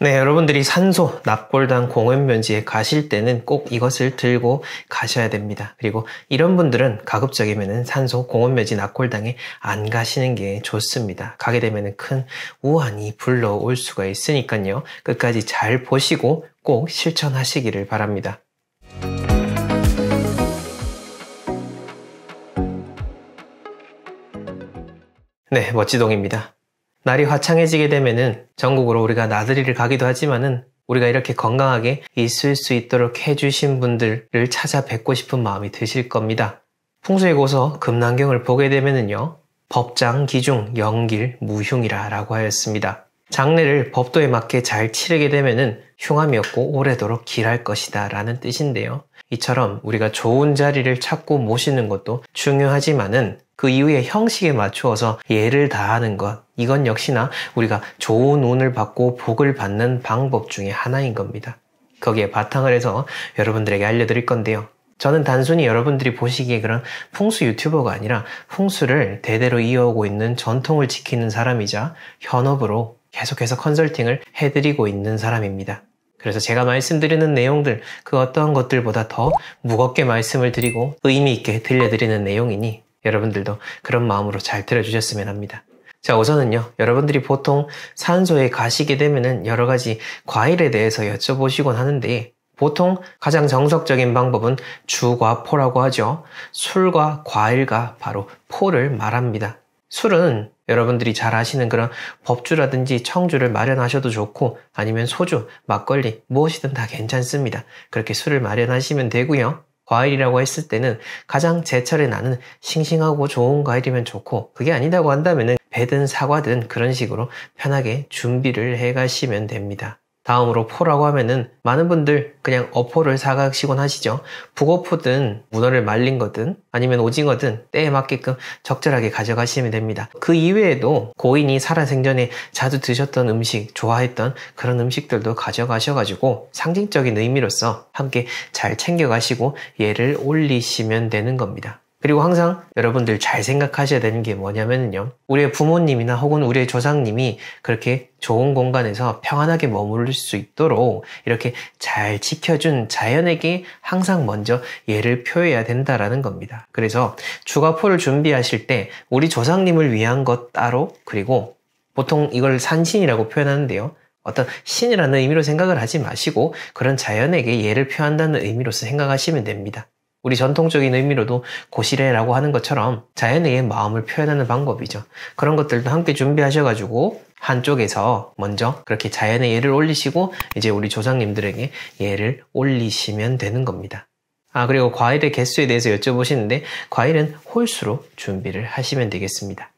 네, 여러분들이 산소, 납골당 공원 면지에 가실 때는 꼭 이것을 들고 가셔야 됩니다. 그리고 이런 분들은 가급적이면 산소, 공원 면지, 납골당에 안 가시는 게 좋습니다. 가게 되면 큰 우환이 불러올 수가 있으니까요. 끝까지 잘 보시고 꼭 실천하시기를 바랍니다. 네, 멋지동입니다. 날이 화창해지게 되면은 전국으로 우리가 나들이를 가기도 하지만은 우리가 이렇게 건강하게 있을 수 있도록 해주신 분들을 찾아뵙고 싶은 마음이 드실 겁니다. 풍수의 고서 금난경을 보게 되면은요, 법장, 기중, 영길, 무흉이라 라고 하였습니다. 장례를 법도에 맞게 잘 치르게 되면은 흉함이 없고 오래도록 길할 것이다 라는 뜻인데요. 이처럼 우리가 좋은 자리를 찾고 모시는 것도 중요하지만은 그 이후에 형식에 맞추어서 예를 다하는 것, 이건 역시나 우리가 좋은 운을 받고 복을 받는 방법 중에 하나인 겁니다. 거기에 바탕을 해서 여러분들에게 알려드릴 건데요. 저는 단순히 여러분들이 보시기에 그런 풍수 유튜버가 아니라 풍수를 대대로 이어오고 있는 전통을 지키는 사람이자 현업으로 계속해서 컨설팅을 해드리고 있는 사람입니다. 그래서 제가 말씀드리는 내용들 그 어떠한 것들보다 더 무겁게 말씀을 드리고 의미 있게 들려드리는 내용이니 여러분들도 그런 마음으로 잘 들어주셨으면 합니다. 자, 우선은요, 여러분들이 보통 산소에 가시게 되면은 여러 가지 과일에 대해서 여쭤보시곤 하는데, 보통 가장 정석적인 방법은 주과 포라고 하죠. 술과 과일과 바로 포를 말합니다. 술은 여러분들이 잘 아시는 그런 법주라든지 청주를 마련하셔도 좋고 아니면 소주, 막걸리 무엇이든 다 괜찮습니다. 그렇게 술을 마련하시면 되고요. 과일이라고 했을 때는 가장 제철에 나는 싱싱하고 좋은 과일이면 좋고 그게 아니다고 한다면은 배든 사과든 그런 식으로 편하게 준비를 해 가시면 됩니다. 다음으로 포라고 하면은 많은 분들 그냥 어포를 사각시곤 하시죠. 북어포든 문어를 말린 거든 아니면 오징어든 때에 맞게끔 적절하게 가져가시면 됩니다. 그 이외에도 고인이 살아생전에 자주 드셨던 음식, 좋아했던 그런 음식들도 가져가셔가지고 상징적인 의미로서 함께 잘 챙겨가시고 얘를 올리시면 되는 겁니다. 그리고 항상 여러분들 잘 생각하셔야 되는 게 뭐냐면요. 우리의 부모님이나 혹은 우리의 조상님이 그렇게 좋은 공간에서 평안하게 머무를 수 있도록 이렇게 잘 지켜준 자연에게 항상 먼저 예를 표해야 된다라는 겁니다. 그래서 주가포를 준비하실 때 우리 조상님을 위한 것 따로 그리고 보통 이걸 산신이라고 표현하는데요. 어떤 신이라는 의미로 생각을 하지 마시고 그런 자연에게 예를 표한다는 의미로서 생각하시면 됩니다. 우리 전통적인 의미로도 고시래라고 하는 것처럼 자연의 마음을 표현하는 방법이죠. 그런 것들도 함께 준비하셔가지고 한쪽에서 먼저 그렇게 자연의 예를 올리시고 이제 우리 조상님들에게 예를 올리시면 되는 겁니다. 아 그리고 과일의 개수에 대해서 여쭤보시는데 과일은 홀수로 준비를 하시면 되겠습니다.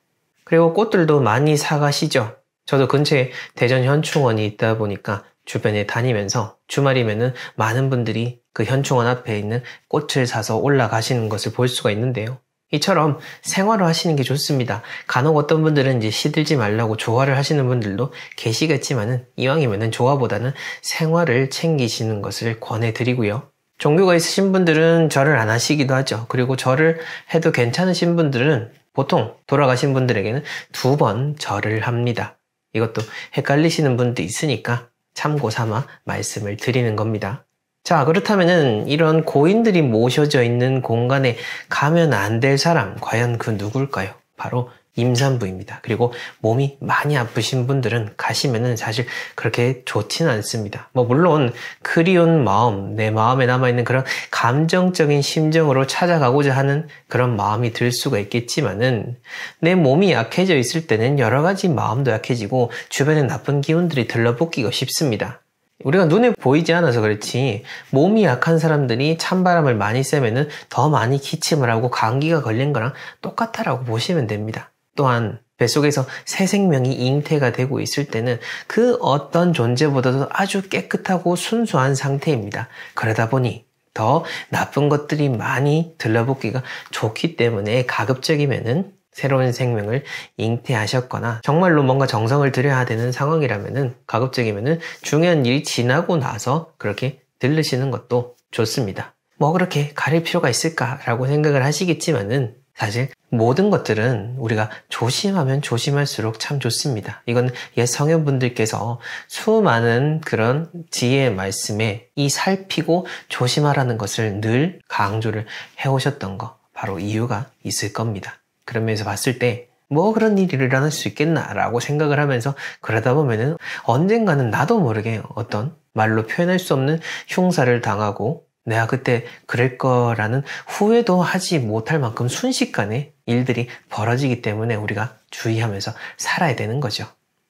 그리고 꽃들도 많이 사가시죠. 저도 근처에 대전 현충원이 있다 보니까 주변에 다니면서 주말이면은 많은 분들이 그 현충원 앞에 있는 꽃을 사서 올라가시는 것을 볼 수가 있는데요. 이처럼 생활을 하시는 게 좋습니다. 간혹 어떤 분들은 이제 시들지 말라고 조화를 하시는 분들도 계시겠지만은 이왕이면은 조화보다는 생활을 챙기시는 것을 권해드리고요. 종교가 있으신 분들은 절을 안 하시기도 하죠. 그리고 절을 해도 괜찮으신 분들은 보통 돌아가신 분들에게는 두 번 절을 합니다. 이것도 헷갈리시는 분도 있으니까 참고 삼아 말씀을 드리는 겁니다. 자, 그렇다면은 이런 고인들이 모셔져 있는 공간에 가면 안 될 사람, 과연 그 누굴까요? 바로 임산부입니다. 그리고 몸이 많이 아프신 분들은 가시면은 사실 그렇게 좋지는 않습니다. 뭐 물론 그리운 마음, 내 마음에 남아있는 그런 감정적인 심정으로 찾아가고자 하는 그런 마음이 들 수가 있겠지만은 내 몸이 약해져 있을 때는 여러 가지 마음도 약해지고 주변에 나쁜 기운들이 들러붙기가 쉽습니다. 우리가 눈에 보이지 않아서 그렇지 몸이 약한 사람들이 찬바람을 많이 쐬면은 더 많이 기침을 하고 감기가 걸린 거랑 똑같다라고 보시면 됩니다. 또한 뱃속에서 새 생명이 잉태가 되고 있을 때는 그 어떤 존재보다도 아주 깨끗하고 순수한 상태입니다. 그러다 보니 더 나쁜 것들이 많이 들러붙기가 좋기 때문에 가급적이면은 새로운 생명을 잉태하셨거나 정말로 뭔가 정성을 들여야 되는 상황이라면은 가급적이면은 중요한 일이 지나고 나서 그렇게 들르시는 것도 좋습니다. 뭐 그렇게 가릴 필요가 있을까라고 생각을 하시겠지만은 사실 모든 것들은 우리가 조심하면 조심할수록 참 좋습니다. 이건 예 성현분들께서 수많은 그런 지혜의 말씀에 이 살피고 조심하라는 것을 늘 강조를 해오셨던 거 바로 이유가 있을 겁니다. 그런 면서 봤을 때 뭐 그런 일이 일어날 수 있겠나라고 생각을 하면서 그러다 보면은 언젠가는 나도 모르게 어떤 말로 표현할 수 없는 흉사를 당하고 내가 그때 그럴 거라는 후회도 하지 못할 만큼 순식간에 일들이 벌어지기 때문에 우리가 주의하면서 살아야 되는 거죠.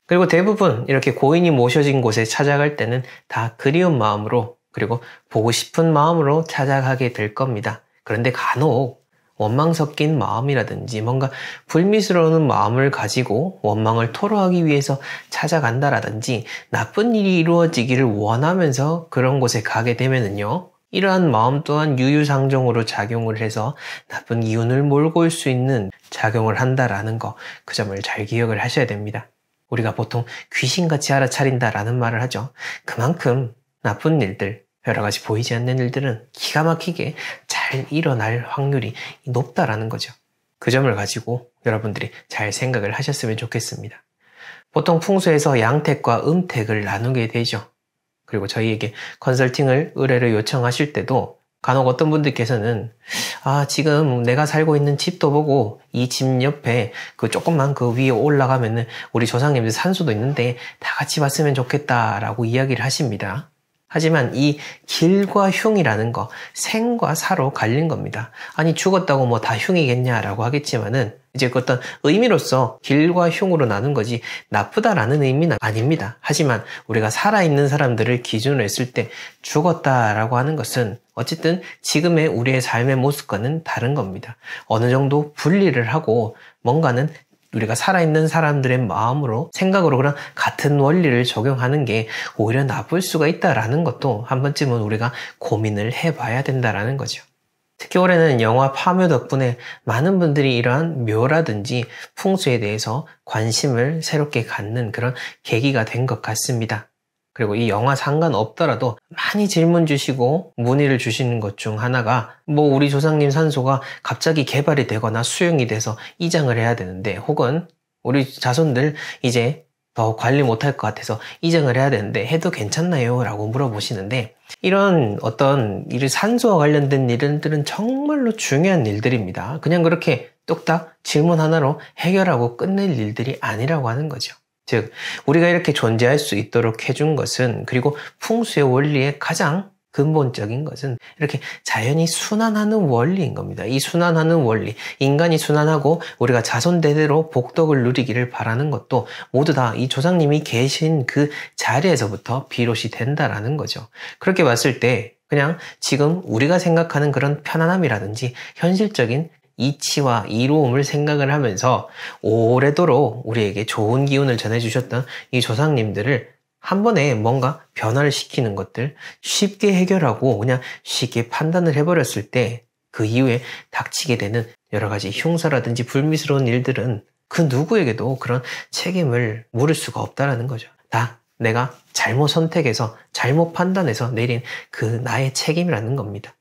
그리고 대부분 이렇게 고인이 모셔진 곳에 찾아갈 때는 다 그리운 마음으로 그리고 보고 싶은 마음으로 찾아가게 될 겁니다. 그런데 간혹 원망 섞인 마음이라든지 뭔가 불미스러운 마음을 가지고 원망을 토로하기 위해서 찾아간다라든지 나쁜 일이 이루어지기를 원하면서 그런 곳에 가게 되면은요. 이러한 마음 또한 유유상종으로 작용을 해서 나쁜 기운을 몰고 올 수 있는 작용을 한다라는 거, 그 점을 잘 기억을 하셔야 됩니다. 우리가 보통 귀신같이 알아차린다라는 말을 하죠. 그만큼 나쁜 일들, 여러 가지 보이지 않는 일들은 기가 막히게 잘 일어날 확률이 높다라는 거죠. 그 점을 가지고 여러분들이 잘 생각을 하셨으면 좋겠습니다. 보통 풍수에서 양택과 음택을 나누게 되죠. 그리고 저희에게 컨설팅을 의뢰를 요청하실 때도 간혹 어떤 분들께서는 아 지금 내가 살고 있는 집도 보고 이 집 옆에 그 조금만 그 위에 올라가면은 우리 조상님들 산수도 있는데 다 같이 봤으면 좋겠다라고 이야기를 하십니다. 하지만 이 길과 흉이라는 거 생과 사로 갈린 겁니다. 아니 죽었다고 뭐 다 흉이겠냐라고 하겠지만은 이제 그 어떤 의미로서 길과 흉으로 나눈 거지 나쁘다라는 의미는 아닙니다. 하지만 우리가 살아있는 사람들을 기준으로 했을 때 죽었다라고 하는 것은 어쨌든 지금의 우리의 삶의 모습과는 다른 겁니다. 어느 정도 분리를 하고 뭔가는 우리가 살아있는 사람들의 마음으로 생각으로 그런 같은 원리를 적용하는 게 오히려 나쁠 수가 있다라는 것도 한 번쯤은 우리가 고민을 해봐야 된다라는 거죠. 특히 올해는 영화 파묘 덕분에 많은 분들이 이러한 묘라든지 풍수에 대해서 관심을 새롭게 갖는 그런 계기가 된 것 같습니다. 그리고 이 영화 상관없더라도 많이 질문 주시고 문의를 주시는 것 중 하나가 뭐 우리 조상님 산소가 갑자기 개발이 되거나 수용이 돼서 이장을 해야 되는데 혹은 우리 자손들 이제 더 관리 못할 것 같아서 이장을 해야 되는데 해도 괜찮나요? 라고 물어보시는데 이런 어떤 일을 산소와 관련된 일들은 정말로 중요한 일들입니다. 그냥 그렇게 뚝딱 질문 하나로 해결하고 끝낼 일들이 아니라고 하는 거죠. 즉, 우리가 이렇게 존재할 수 있도록 해준 것은 그리고 풍수의 원리에 가장 근본적인 것은 이렇게 자연이 순환하는 원리인 겁니다. 이 순환하는 원리, 인간이 순환하고 우리가 자손대대로 복덕을 누리기를 바라는 것도 모두 다 이 조상님이 계신 그 자리에서부터 비롯이 된다라는 거죠. 그렇게 봤을 때 그냥 지금 우리가 생각하는 그런 편안함이라든지 현실적인 이치와 이로움을 생각을 하면서 오래도록 우리에게 좋은 기운을 전해주셨던 이 조상님들을 한 번에 뭔가 변화를 시키는 것들 쉽게 해결하고 그냥 쉽게 판단을 해버렸을 때 그 이후에 닥치게 되는 여러 가지 흉사라든지 불미스러운 일들은 그 누구에게도 그런 책임을 물을 수가 없다라는 거죠. 다 내가 잘못 선택해서 잘못 판단해서 내린 그 나의 책임이라는 겁니다.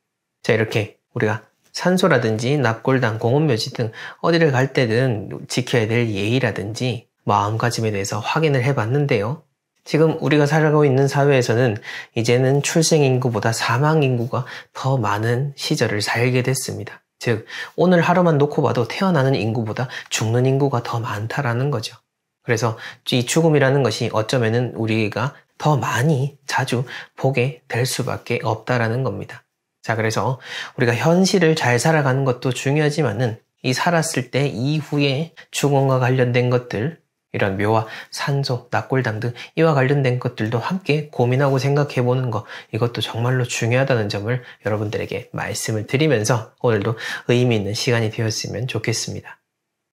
자, 이렇게 우리가 산소라든지 납골당, 공원묘지 등 어디를 갈 때든 지켜야 될 예의라든지 마음가짐에 대해서 확인을 해봤는데요. 지금 우리가 살고 아가 있는 사회에서는 이제는 출생 인구보다 사망 인구가 더 많은 시절을 살게 됐습니다. 즉, 오늘 하루만 놓고 봐도 태어나는 인구보다 죽는 인구가 더 많다라는 거죠. 그래서 이 죽음이라는 것이 어쩌면 우리가 더 많이 자주 보게 될 수밖에 없다라는 겁니다. 자, 그래서 우리가 현실을 잘 살아가는 것도 중요하지만은 이 살았을 때 이후에 죽음과 관련된 것들, 이런 묘와 산소, 낙골당 등 이와 관련된 것들도 함께 고민하고 생각해보는 것 이것도 정말로 중요하다는 점을 여러분들에게 말씀을 드리면서 오늘도 의미 있는 시간이 되었으면 좋겠습니다.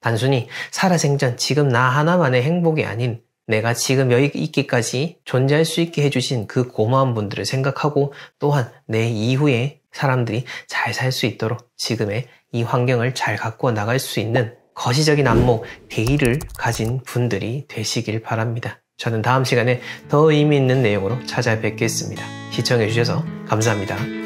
단순히 살아생전 지금 나 하나만의 행복이 아닌 내가 지금 여기 있기까지 존재할 수 있게 해주신 그 고마운 분들을 생각하고 또한 내 이후에 사람들이 잘 살 수 있도록 지금의 이 환경을 잘 갖고 나갈 수 있는 거시적인 안목, 대의를 가진 분들이 되시길 바랍니다. 저는 다음 시간에 더 의미 있는 내용으로 찾아뵙겠습니다. 시청해주셔서 감사합니다.